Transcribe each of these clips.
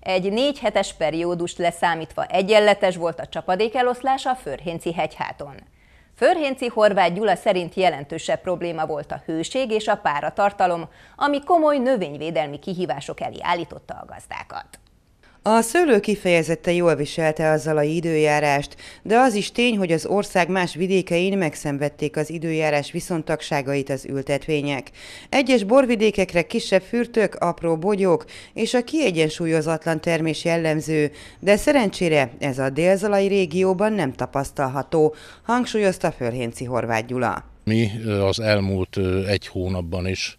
Egy négy hetes periódust leszámítva egyenletes volt a csapadék eloszlása a Förhénci hegyháton. Förhénci Horváth Gyula szerint jelentősebb probléma volt a hőség és a páratartalom, ami komoly növényvédelmi kihívások elé állította a gazdákat. A szőlő kifejezetten jól viselte azzal a időjárást, de az is tény, hogy az ország más vidékein megszenvedték az időjárás viszontagságait az ültetvények. Egyes borvidékekre kisebb fürtök, apró bogyók és a kiegyensúlyozatlan termés jellemző, de szerencsére ez a délzalai régióban nem tapasztalható, hangsúlyozta Fölhénci Horváth Gyula. Mi az elmúlt egy hónapban is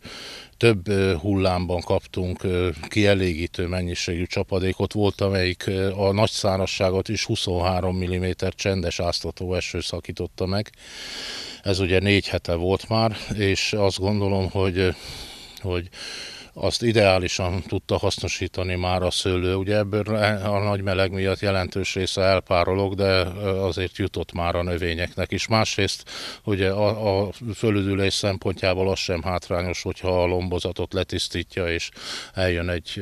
több hullámban kaptunk kielégítő mennyiségű csapadékot. Volt, amelyik a nagy szárasságot is 23 mm csendes áztató eső szakította meg. Ez ugye négy hete volt már, és azt gondolom, hogy, hogy azt ideálisan tudta hasznosítani már a szőlő. Ugye ebből a nagy meleg miatt jelentős része elpárolog, de azért jutott már a növényeknek is. Másrészt ugye a, a fölüdülés szempontjából az sem hátrányos, hogyha a lombozatot letisztítja, és eljön egy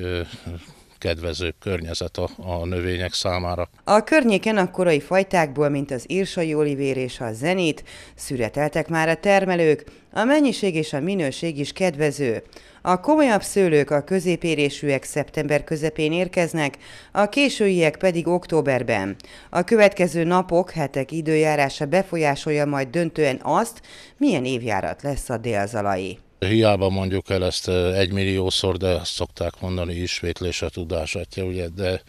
kedvező környezet a, a növények számára. A környéken a korai fajtákból, mint az írsai olivér és a zenit, szüreteltek már a termelők, a mennyiség és a minőség is kedvező. A komolyabb szőlők a középérésűek szeptember közepén érkeznek, a későiek pedig októberben. A következő napok, hetek időjárása befolyásolja majd döntően azt, milyen évjárat lesz a délzalai. Hiába mondjuk el ezt egymilliószor, de azt szokták mondani, ismétlés a tudás atya, ugye, de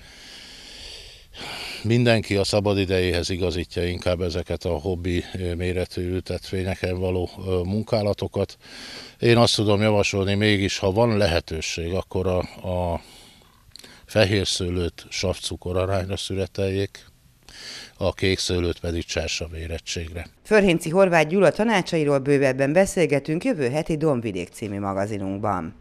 mindenki a szabad idejéhez igazítja inkább ezeket a hobbi méretű ültetvényeken való munkálatokat. Én azt tudom javasolni mégis, ha van lehetőség, akkor a, a fehér szőlőt savcukor arányra szüreteljék, a szőlőt pedig csásabb érettségre. Förhénci Horváth Gyula tanácsairól bővebben beszélgetünk jövő heti Domvidék című magazinunkban.